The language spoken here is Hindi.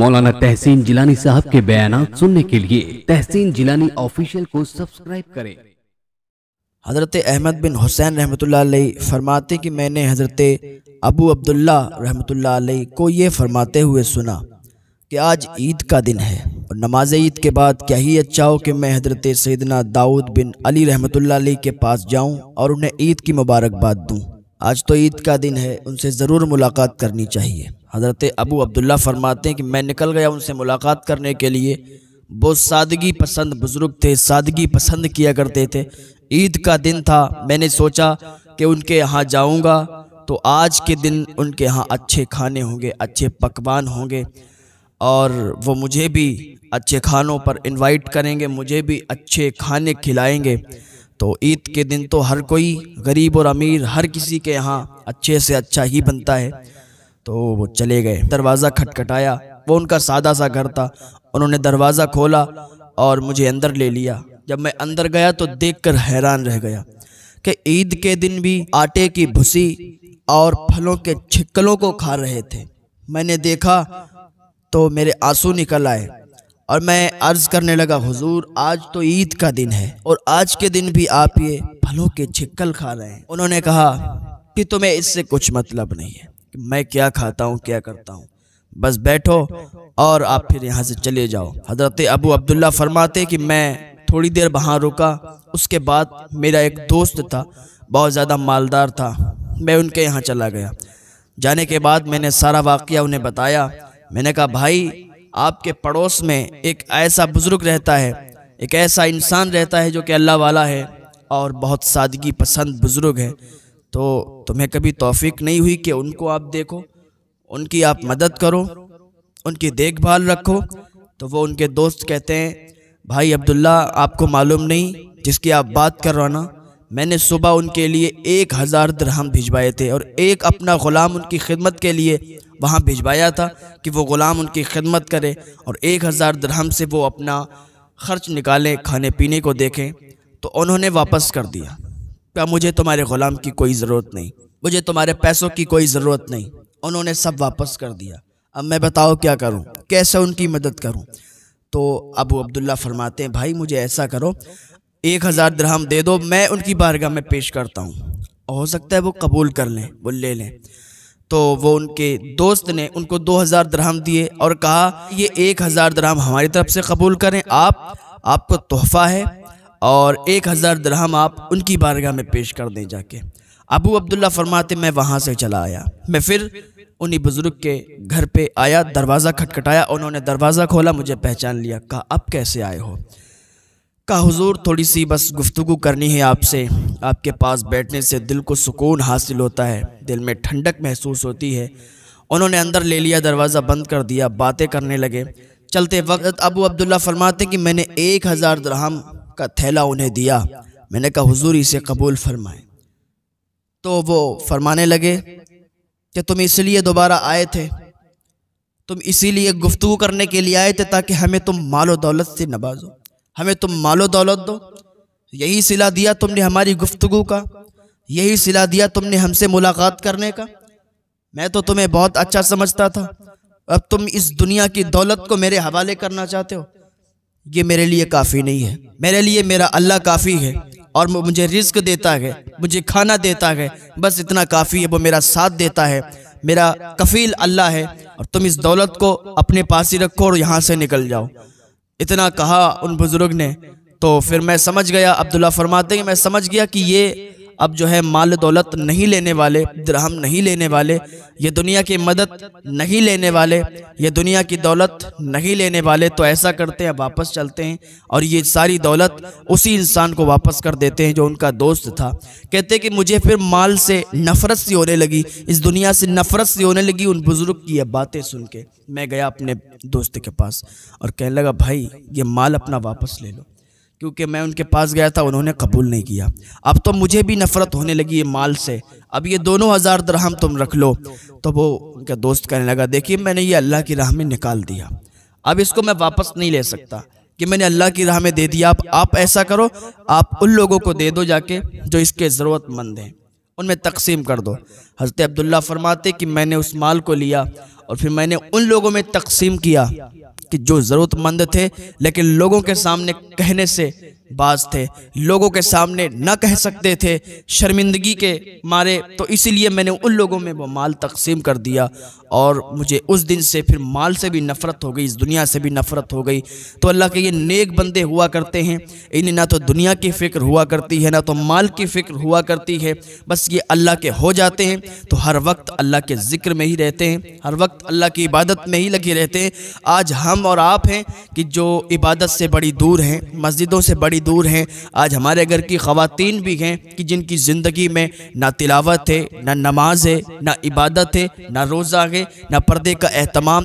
मौलाना तहसीन जिलानी साहब के बयान सुनने के लिए तहसीन जिलानी ऑफिशियल को सब्सक्राइब करें हज़रत अहमद बिन हुसैन रहमत फरमाते कि मैंने हज़रत अबू अब्दुल्ला रहमत को ये फरमाते हुए सुना कि आज ईद का दिन है और नमाज ईद के बाद क्या ही अच्छा हो कि मैं हज़रत सैदना दाऊद बिन अली रहमत के पास जाऊँ और उन्हें ईद की मुबारकबाद दूँ आज तो ईद का दिन है उनसे ज़रूर मुलाकात करनी चाहिए हज़रत अबू अब्दुल्ला फरमाते हैं कि मैं निकल गया उनसे मुलाकात करने के लिए वो सादगी पसंद बुज़ुर्ग थे सादगी पसंद किया करते थे ईद का दिन था मैंने सोचा कि उनके यहाँ जाऊँगा तो आज के दिन उनके यहाँ अच्छे खाने होंगे अच्छे पकवान होंगे और वो मुझे भी अच्छे खानों पर इनवाइट करेंगे मुझे भी अच्छे खाने खिलाएंगे तो ईद के दिन तो हर कोई गरीब और अमीर हर किसी के यहाँ अच्छे से अच्छा ही बनता है तो वो चले गए दरवाज़ा खटखटाया वो उनका सादा सा घर था उन्होंने दरवाज़ा खोला और मुझे अंदर ले लिया जब मैं अंदर गया तो देखकर हैरान रह गया कि ईद के दिन भी आटे की भुसी और फलों के छिकलों को खा रहे थे मैंने देखा तो मेरे आंसू निकल आए और मैं अर्ज करने लगा हुजूर आज तो ईद का दिन है और आज के दिन भी आप ये फलों के छिक्कल खा रहे हैं उन्होंने कहा कि तुम्हें इससे कुछ मतलब नहीं है कि मैं क्या खाता हूँ क्या करता हूँ बस बैठो और आप फिर यहाँ से चले जाओ हजरत अबू अब्दुल्ला फरमाते कि मैं थोड़ी देर वहाँ रुका उसके बाद मेरा एक दोस्त था बहुत ज़्यादा मालदार था मैं उनके यहाँ चला गया जाने के बाद मैंने सारा वाक़ उन्हें बताया मैंने कहा भाई आपके पड़ोस में एक ऐसा बुज़ुर्ग रहता है एक ऐसा इंसान रहता है जो कि अल्लाह वाला है और बहुत सादगी पसंद बुज़ुर्ग है तो तुम्हें कभी तोफीक नहीं हुई कि उनको आप देखो उनकी आप मदद करो उनकी देखभाल रखो तो वो उनके दोस्त कहते हैं भाई अब्दुल्ला आपको मालूम नहीं जिसकी आप बात कर रहे हो ना मैंने सुबह उनके लिए एक हज़ार दरहम भिजवाए थे और एक अपना ग़ुलाम उनकी खिदमत के लिए वहाँ भिजवाया था कि वो ग़ुलाम उनकी खिदमत करे और एक हज़ार दरहम से वो अपना खर्च निकालें खाने पीने को देखें तो उन्होंने वापस कर दिया क्या मुझे तुम्हारे ग़ुलाम की कोई ज़रूरत नहीं मुझे तुम्हारे पैसों की कोई ज़रूरत नहीं उन्होंने सब वापस कर दिया अब मैं बताओ क्या करूँ कैसे उनकी मदद करूँ तो अबू अब्दुल्ला फरमाते हैं भाई मुझे ऐसा करो एक हज़ार दरहम दे दो मैं उनकी बारगाह में पेश करता हूँ हो सकता है वो कबूल कर लें वो ले लें तो वो उनके दोस्त ने उनको दो हज़ार दरहम दिए और कहा ये एक हज़ार दरहम हमारी तरफ से कबूल करें आप आपको तोहफ़ा है और एक हज़ार दरहम आप उनकी बारगाह में पेश कर दें जाके अबू अब्दुल्ला फरमाते मैं वहाँ से चला आया मैं फिर उन्हीं बुज़ुर्ग के घर पे आया दरवाज़ा खटखटाया उन्होंने दरवाज़ा खोला मुझे पहचान लिया कहा अब कैसे आए हो का हुजूर थोड़ी सी बस गुफ्तु करनी है आपसे आपके पास बैठने से दिल को सुकून हासिल होता है दिल में ठंडक महसूस होती है उन्होंने अंदर ले लिया दरवाज़ा बंद कर दिया बातें करने लगे चलते वक्त अबू अब्दुल्ला फरमाते कि मैंने एक हज़ार दरहम का थैला उन्हें दिया मैंने कहा हुजूर इसे कबूल फरमाए तो वो फरमाने लगे कि तुम इसलिए दोबारा आए थे तुम इसीलिए गुफ्तु करने के लिए आए थे ताकि हमें तुम मालो दौलत से नवाजो हमें तुम मालो दौलत दो यही सिला दिया तुमने हमारी गुफ्तु का यही सिला दिया तुमने हमसे मुलाकात करने का मैं तो तुम्हें बहुत अच्छा समझता था अब तुम इस दुनिया की दौलत को मेरे हवाले करना चाहते हो ये मेरे लिए काफ़ी नहीं है मेरे लिए मेरा अल्लाह काफ़ी है और मुझे रिस्क देता है मुझे खाना देता है बस इतना काफ़ी है वो मेरा साथ देता है मेरा कफ़ील अल्लाह है और तुम इस दौलत को अपने पास ही रखो और यहाँ से निकल जाओ इतना कहा उन बुज़ुर्ग ने तो फिर मैं समझ गया अब्दुल्ला फरमाते हैं मैं समझ गया कि ये अब जो है माल दौलत नहीं लेने वाले द्रहम नहीं लेने वाले ये दुनिया की मदद नहीं लेने वाले ये दुनिया की दौलत नहीं लेने वाले तो ऐसा करते हैं वापस चलते हैं और ये सारी दौलत उसी इंसान को वापस कर देते हैं जो उनका दोस्त था कहते कि मुझे फिर माल से नफ़रत सी होने लगी इस दुनिया से नफ़रत सी होने लगी उन बुज़ुर्ग की ये बातें सुन के मैं गया अपने दोस्त के पास और कहने लगा भाई ये माल अपना वापस ले लो क्योंकि मैं उनके पास गया था उन्होंने कबूल नहीं किया अब तो मुझे भी नफ़रत होने लगी है माल से अब ये दोनों हज़ार दरहम तुम रख लो तो वो उनका दोस्त कहने लगा देखिए मैंने ये अल्लाह की राह में निकाल दिया अब इसको मैं वापस नहीं ले सकता कि मैंने अल्लाह की राह में दे दिया आप आप ऐसा करो आप उन लोगों को दे दो जाके जो इसके ज़रूरतमंद हैं उनमें तकसीम कर दो हज़रत अब्दुल्ला फरमाते कि मैंने उस माल को लिया और फिर मैंने उन लोगों में तकसीम किया कि जो ज़रूरतमंद थे लेकिन लोगों के सामने कहने से बाज थे लोगों के सामने न कह सकते थे शर्मिंदगी के मारे तो इसीलिए मैंने उन लोगों में वो माल तकसीम कर दिया और मुझे उस दिन से फिर माल से भी नफ़रत हो गई इस दुनिया से भी नफ़रत हो गई तो अल्लाह के ये नेक बंदे हुआ करते हैं इन्हें ना तो दुनिया की फ़िक्र हुआ करती है ना तो माल की फ़िक्र हुआ करती है बस ये अल्लाह के हो जाते हैं तो हर वक्त अल्लाह के ज़िक्र में ही रहते हैं हर वक्त अल्लाह की इबादत में ही लगे रहते हैं आज हम और आप हैं कि जो इबादत से बड़ी दूर हैं मस्जिदों से बड़ी दूर हैं आज हमारे घर की खातन भी हैं कि जिनकी ज़िंदगी में ना तिलावत है ना नमाज है ना इबादत है ना रोज़ा है ना पर्दे का अहतमाम